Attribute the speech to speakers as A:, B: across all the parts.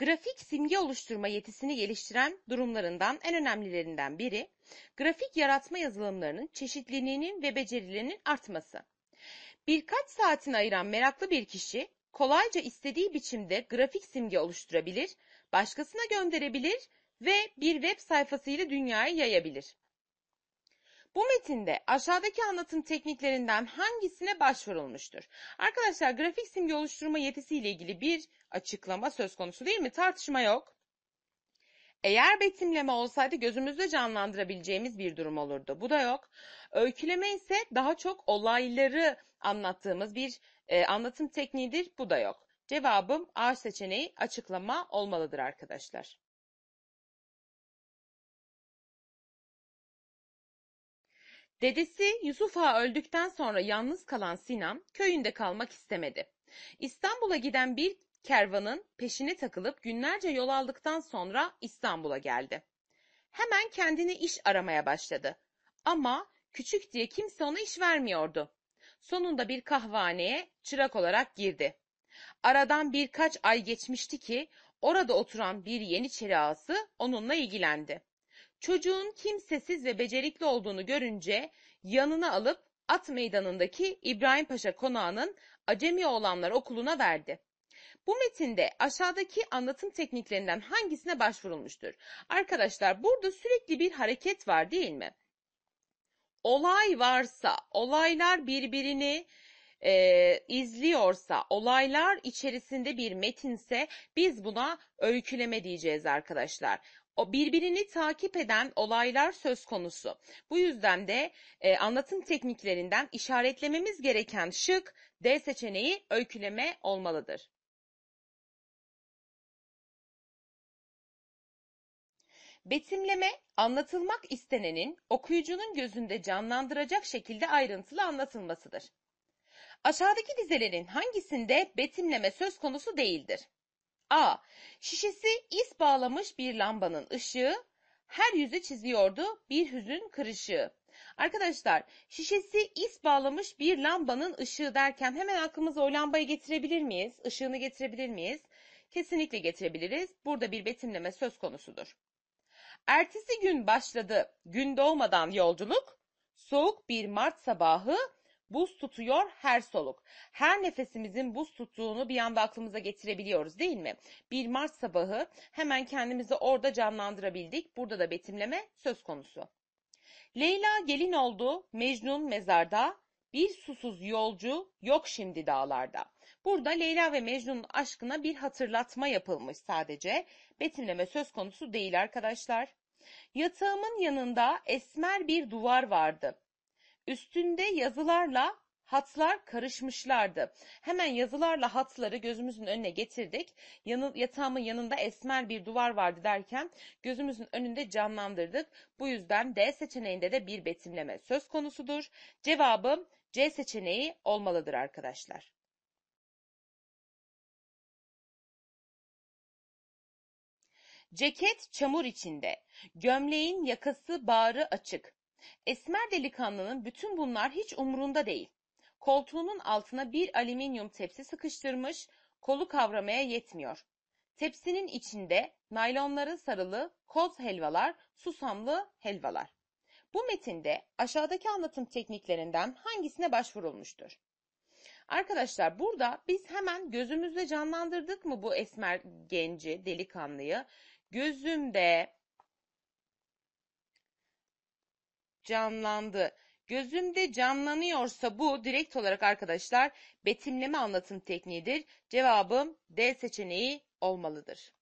A: grafik simge oluşturma yetisini geliştiren durumlarından en önemlilerinden biri, grafik yaratma yazılımlarının çeşitliliğinin ve becerilerinin artması. Birkaç saatini ayıran meraklı bir kişi, kolayca istediği biçimde grafik simge oluşturabilir, başkasına gönderebilir ve bir web sayfası ile dünyaya yayabilir. Bu metinde aşağıdaki anlatım tekniklerinden hangisine başvurulmuştur? Arkadaşlar grafik simge oluşturma yetisiyle ilgili bir açıklama söz konusu değil mi? Tartışma yok. Eğer betimleme olsaydı gözümüzde canlandırabileceğimiz bir durum olurdu. Bu da yok. Öyküleme ise daha çok olayları anlattığımız bir e, anlatım tekniğidir. Bu da yok. Cevabım A seçeneği açıklama olmalıdır arkadaşlar. Dedesi Yusuf Ağa öldükten sonra yalnız kalan Sinan köyünde kalmak istemedi. İstanbul'a giden bir kervanın peşine takılıp günlerce yol aldıktan sonra İstanbul'a geldi. Hemen kendini iş aramaya başladı. Ama küçük diye kimse ona iş vermiyordu. Sonunda bir kahvaneye çırak olarak girdi. Aradan birkaç ay geçmişti ki orada oturan bir yeniçeri ağası onunla ilgilendi. Çocuğun kimsesiz ve becerikli olduğunu görünce yanına alıp at meydanındaki İbrahim Paşa konağının Acemi Oğlanlar Okulu'na verdi. Bu metinde aşağıdaki anlatım tekniklerinden hangisine başvurulmuştur? Arkadaşlar burada sürekli bir hareket var değil mi? Olay varsa, olaylar birbirini e, izliyorsa, olaylar içerisinde bir metinse biz buna öyküleme diyeceğiz arkadaşlar o birbirini takip eden olaylar söz konusu. Bu yüzden de e, anlatım tekniklerinden işaretlememiz gereken şık D seçeneği öyküleme olmalıdır. Betimleme, anlatılmak istenenin okuyucunun gözünde canlandıracak şekilde ayrıntılı anlatılmasıdır. Aşağıdaki dizelerin hangisinde betimleme söz konusu değildir? A. Şişesi is bağlamış bir lambanın ışığı her yüzü çiziyordu bir hüzün kırışı. Arkadaşlar şişesi is bağlamış bir lambanın ışığı derken hemen aklımıza o lambayı getirebilir miyiz? Işığını getirebilir miyiz? Kesinlikle getirebiliriz. Burada bir betimleme söz konusudur. Ertesi gün başladı. Gün doğmadan yolculuk. Soğuk bir Mart sabahı Buz tutuyor her soluk. Her nefesimizin buz tuttuğunu bir anda aklımıza getirebiliyoruz değil mi? 1 Mart sabahı hemen kendimizi orada canlandırabildik. Burada da betimleme söz konusu. Leyla gelin oldu, Mecnun mezarda, bir susuz yolcu yok şimdi dağlarda. Burada Leyla ve Mecnun'un aşkına bir hatırlatma yapılmış sadece. Betimleme söz konusu değil arkadaşlar. Yatağımın yanında esmer bir duvar vardı. Üstünde yazılarla hatlar karışmışlardı. Hemen yazılarla hatları gözümüzün önüne getirdik. Yanı, yatağımın yanında esmer bir duvar vardı derken gözümüzün önünde canlandırdık. Bu yüzden D seçeneğinde de bir betimleme söz konusudur. Cevabım C seçeneği olmalıdır arkadaşlar. Ceket çamur içinde, gömleğin yakası bağrı açık, Esmer delikanlının bütün bunlar hiç umurunda değil. Koltuğunun altına bir alüminyum tepsi sıkıştırmış, kolu kavramaya yetmiyor. Tepsinin içinde naylonların sarılı koz helvalar, susamlı helvalar. Bu metinde aşağıdaki anlatım tekniklerinden hangisine başvurulmuştur? Arkadaşlar burada biz hemen gözümüzle canlandırdık mı bu esmer genci, delikanlıyı? Gözümde canlandı. Gözümde canlanıyorsa bu direkt olarak arkadaşlar betimleme anlatım tekniğidir. Cevabım D seçeneği olmalıdır.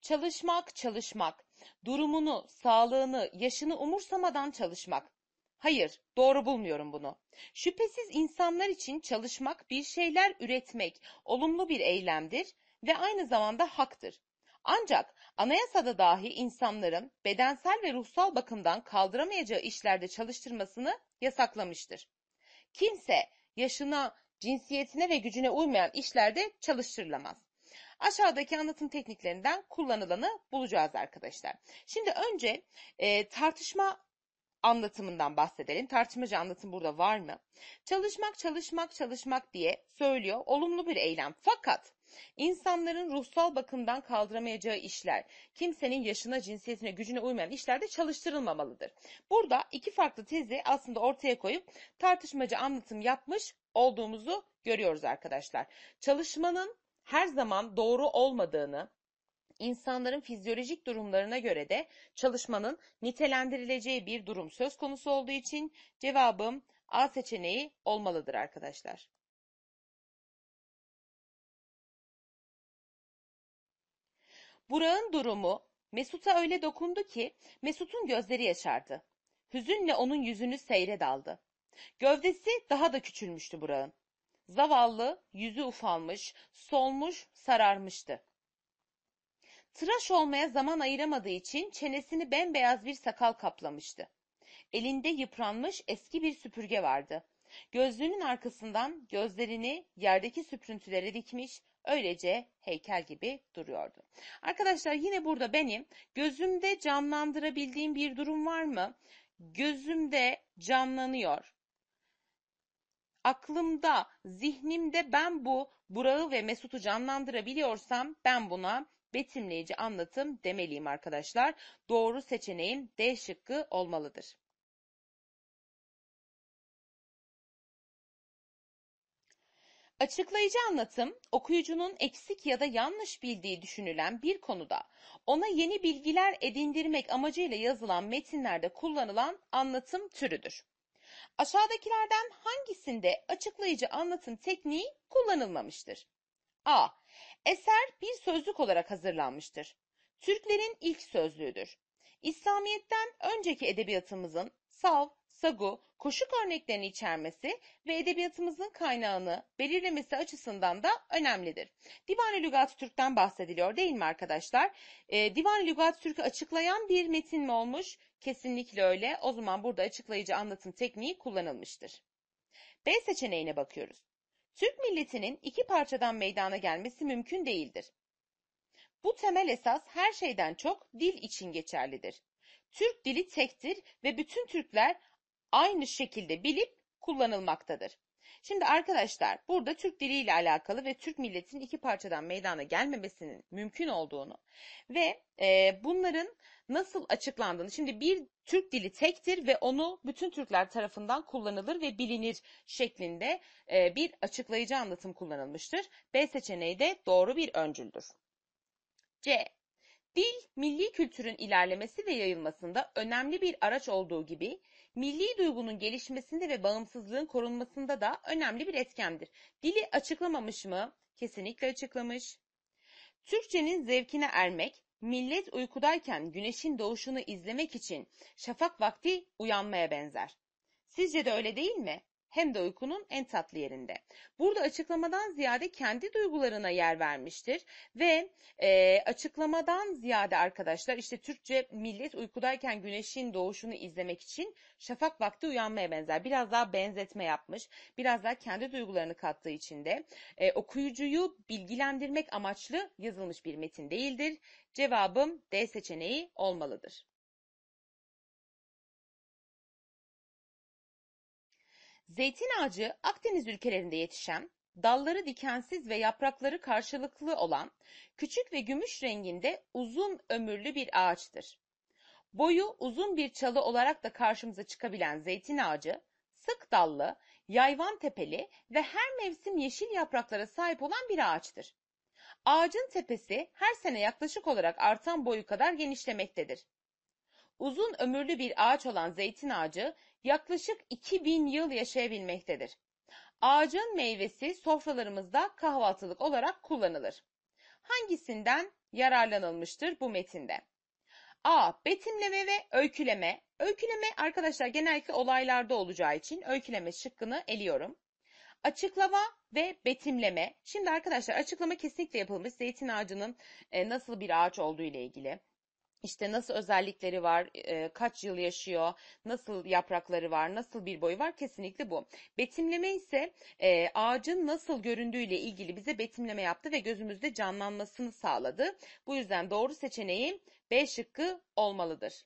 A: Çalışmak, çalışmak. Durumunu, sağlığını, yaşını umursamadan çalışmak. Hayır, doğru bulmuyorum bunu. Şüphesiz insanlar için çalışmak bir şeyler üretmek olumlu bir eylemdir ve aynı zamanda haktır. Ancak anayasada dahi insanların bedensel ve ruhsal bakımdan kaldıramayacağı işlerde çalıştırmasını yasaklamıştır. Kimse yaşına, cinsiyetine ve gücüne uymayan işlerde çalıştırılamaz. Aşağıdaki anlatım tekniklerinden kullanılanı bulacağız arkadaşlar. Şimdi önce e, tartışma anlatımından bahsedelim. Tartışmacı anlatım burada var mı? Çalışmak, çalışmak, çalışmak diye söylüyor. Olumlu bir eylem. Fakat İnsanların ruhsal bakımdan kaldıramayacağı işler, kimsenin yaşına, cinsiyetine, gücüne uymayan işlerde çalıştırılmamalıdır. Burada iki farklı tezi aslında ortaya koyup tartışmacı anlatım yapmış olduğumuzu görüyoruz arkadaşlar. Çalışmanın her zaman doğru olmadığını, insanların fizyolojik durumlarına göre de çalışmanın nitelendirileceği bir durum söz konusu olduğu için cevabım A seçeneği olmalıdır arkadaşlar. Burak'ın durumu Mesut'a öyle dokundu ki Mesut'un gözleri yaşardı. Hüzünle onun yüzünü seyre daldı. Gövdesi daha da küçülmüştü Burak'ın. Zavallı, yüzü ufalmış, solmuş, sararmıştı. Tıraş olmaya zaman ayıramadığı için çenesini bembeyaz bir sakal kaplamıştı. Elinde yıpranmış eski bir süpürge vardı. Gözlüğünün arkasından gözlerini yerdeki süprüntülere dikmiş, Öylece heykel gibi duruyordu. Arkadaşlar yine burada benim gözümde canlandırabildiğim bir durum var mı? Gözümde canlanıyor. Aklımda, zihnimde ben bu Burak'ı ve Mesut'u canlandırabiliyorsam ben buna betimleyici anlatım demeliyim arkadaşlar. Doğru seçeneğim D şıkkı olmalıdır. Açıklayıcı anlatım, okuyucunun eksik ya da yanlış bildiği düşünülen bir konuda ona yeni bilgiler edindirmek amacıyla yazılan metinlerde kullanılan anlatım türüdür. Aşağıdakilerden hangisinde açıklayıcı anlatım tekniği kullanılmamıştır? A. Eser bir sözlük olarak hazırlanmıştır. Türklerin ilk sözlüğüdür. İslamiyet'ten önceki edebiyatımızın sav, sagu, koşuk örneklerini içermesi ve edebiyatımızın kaynağını belirlemesi açısından da önemlidir. Divan-ı Lügat Türk'ten bahsediliyor değil mi arkadaşlar? E, ee, Divan-ı Lügat Türk'ü açıklayan bir metin mi olmuş? Kesinlikle öyle. O zaman burada açıklayıcı anlatım tekniği kullanılmıştır. B seçeneğine bakıyoruz. Türk milletinin iki parçadan meydana gelmesi mümkün değildir. Bu temel esas her şeyden çok dil için geçerlidir. Türk dili tektir ve bütün Türkler aynı şekilde bilip kullanılmaktadır. Şimdi arkadaşlar burada Türk dili ile alakalı ve Türk milletinin iki parçadan meydana gelmemesinin mümkün olduğunu ve e, bunların nasıl açıklandığını şimdi bir Türk dili tektir ve onu bütün Türkler tarafından kullanılır ve bilinir şeklinde e, bir açıklayıcı anlatım kullanılmıştır. B seçeneği de doğru bir öncüldür. C. Dil, milli kültürün ilerlemesi ve yayılmasında önemli bir araç olduğu gibi Milli duygunun gelişmesinde ve bağımsızlığın korunmasında da önemli bir etkendir. Dili açıklamamış mı? Kesinlikle açıklamış. Türkçenin zevkine ermek, millet uykudayken güneşin doğuşunu izlemek için şafak vakti uyanmaya benzer. Sizce de öyle değil mi? hem de uykunun en tatlı yerinde. Burada açıklamadan ziyade kendi duygularına yer vermiştir ve e, açıklamadan ziyade arkadaşlar işte Türkçe millet uykudayken güneşin doğuşunu izlemek için şafak vakti uyanmaya benzer. Biraz daha benzetme yapmış, biraz daha kendi duygularını kattığı için de e, okuyucuyu bilgilendirmek amaçlı yazılmış bir metin değildir. Cevabım D seçeneği olmalıdır. Zeytin ağacı Akdeniz ülkelerinde yetişen, dalları dikensiz ve yaprakları karşılıklı olan, küçük ve gümüş renginde uzun ömürlü bir ağaçtır. Boyu uzun bir çalı olarak da karşımıza çıkabilen zeytin ağacı, sık dallı, yayvan tepeli ve her mevsim yeşil yapraklara sahip olan bir ağaçtır. Ağacın tepesi her sene yaklaşık olarak artan boyu kadar genişlemektedir. Uzun ömürlü bir ağaç olan zeytin ağacı yaklaşık 2000 yıl yaşayabilmektedir. Ağacın meyvesi sofralarımızda kahvaltılık olarak kullanılır. Hangisinden yararlanılmıştır bu metinde? A. Betimleme ve öyküleme. Öyküleme arkadaşlar genellikle olaylarda olacağı için öyküleme şıkkını eliyorum. Açıklama ve betimleme. Şimdi arkadaşlar açıklama kesinlikle yapılmış. Zeytin ağacının e, nasıl bir ağaç olduğu ile ilgili işte nasıl özellikleri var, e, kaç yıl yaşıyor, nasıl yaprakları var, nasıl bir boyu var kesinlikle bu. Betimleme ise e, ağacın nasıl göründüğüyle ilgili bize betimleme yaptı ve gözümüzde canlanmasını sağladı. Bu yüzden doğru seçeneği B şıkkı olmalıdır.